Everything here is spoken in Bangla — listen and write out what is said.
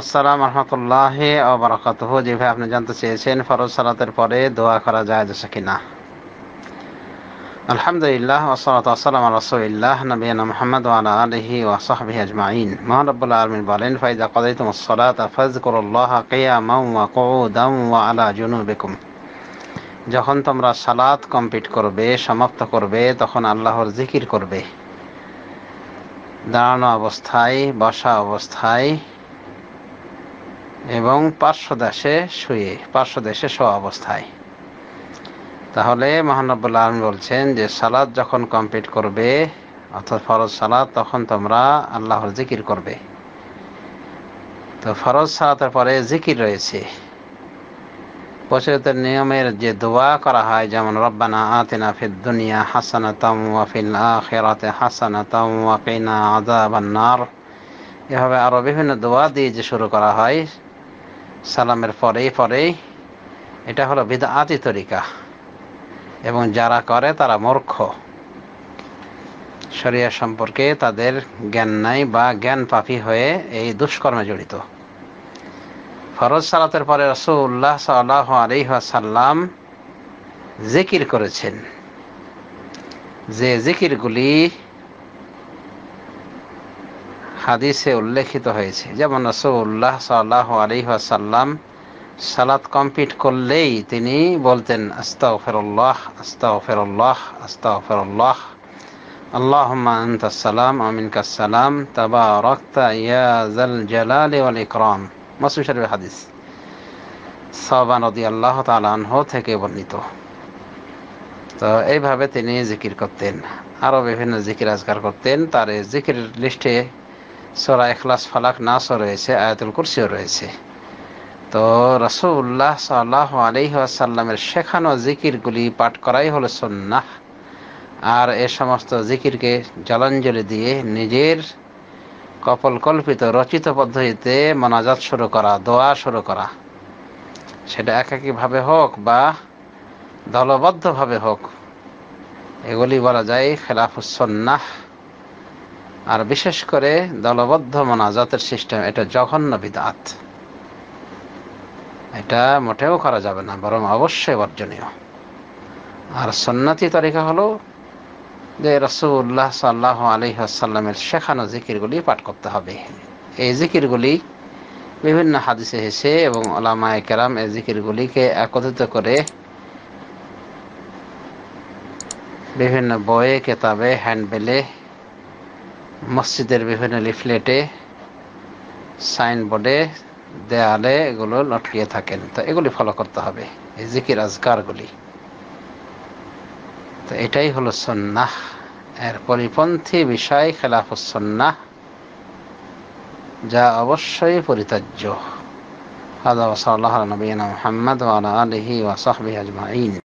আসসালাম রহমতুল্লাহ আপনি জানতে চেয়েছেন ফরজ সালাতের পরে দোয়া করা যায় যাচ্ছে কিনা আলহামদুলিল্লাহ ওসলাত আসসালাম রসুল্লাহ নবীনা মোহাম্মদ ওয়ালা আলহি ওয়াসাহবি আজমাইন মহানবুল্লাহ আলমিন বলেন ফাইজা কদাই তুম সলাত করুল্লাহ ওয়া ওয়া আলা যখন তোমরা সালাত কমপ্লিট করবে সমাপ্ত করবে তখন আল্লাহর জিকির করবে দাঁড়ানো অবস্থায় বসা অবস্থায় এবং পার্শ্বদেশে শুয়ে পার্শ্বদেশে শোয়া অবস্থায় তাহলে মহানবুল আলম বলছেন যে সালাদ যখন কমপ্লিট করবে অর্থাৎ ফরজ সালাদ তখন তোমরা আল্লাহর জিকির করবে তো ফরজ সালাতের পরে জিকির রয়েছে প্রচলিত নিয়মের যে দোয়া করা হয় যেমন রব্বানা আতিনা ফিদ দুনিয়া হাসানা তামুয়া ফিল আখেরাতে হাসানা তামুয়া কিনা আদা বান্নার এভাবে আরও বিভিন্ন দোয়া দিয়ে যে শুরু করা হয় সালামের পরেই পরেই এটা হলো বিদাতি তরিকা এবং যারা করে তারা মূর্খ শরিয়া সম্পর্কে তাদের জ্ঞান নাই বা জ্ঞান পাপি হয়ে এই দুষ্কর্মে জড়িত ফরজ সালাতের পরে রসুল্লাহ সাল্লাহ আলিহাসাল্লাম জিকির করেছেন যে জিকিরগুলি হাদিসে উল্লেখিত হয়েছে যেমন রসৌল্লাহ সাল্লাহ আলহাসাল্লাম সালাত কমপ্লিট করলেই তিনি বলতেন আস্তা ফেরল্লাহ আস্তা ফেরল্লাহ আস্তা ফেরল্লাহ আল্লাহম্মা আমিন তাবা হাদিস আল্লাহ থেকে বর্ণিত তো এইভাবে তিনি জিকির করতেন আরও বিভিন্ন জিকির আজগার করতেন তার জিকির লিস্টে সরা এখলাস ফালাক নাসও রয়েছে আয়াতুল কুরসিও রয়েছে তো রসুল্লাহ সাল্লাহ আলহিহাসাল্লামের শেখানো জিকিরগুলি পাঠ করাই হলো সন্ন্যাহ আর এ সমস্ত জিকিরকে জলাঞ্জলি দিয়ে নিজের কপল কল্পিত রচিত পদ্ধতিতে মোনাজাত শুরু করা দোয়া শুরু করা সেটা একাকিভাবে হোক বা দলবদ্ধভাবে হোক এগুলি বলা যায় খেলাফুসন্নাহ আর বিশেষ করে দলবদ্ধ মোনাজাতের সিস্টেম এটা জঘন্য বিদাত এটা মোটেও করা যাবে না বরং অবশ্যই বর্জনীয় আর সন্ন্যতি তরিকা হলো যে রসুল্লাহ সাল্লাহ আসাল্লামের শেখানো জিকিরগুলি পাঠ করতে হবে এই জিকিরগুলি বিভিন্ন হাদিসে হেসে এবং ওলামায় কেরাম এই জিকিরগুলিকে একত্রিত করে বিভিন্ন বইয়ে কেতাবে হ্যান্ডবেলে মসজিদের বিভিন্ন লিফলেটে সাইনবোর্ডে দেয়ালে এগুলো লটকিয়ে থাকেন তো এগুলি ফলো করতে হবে এই জিকির আজগারগুলি তো এটাই হলো সন্ন্যাহ এর পরিপন্থী বিষয় খেলাফুসন্নাহ যা অবশ্যই পরিত্যাজ্য هذا وصلى الله على نبينا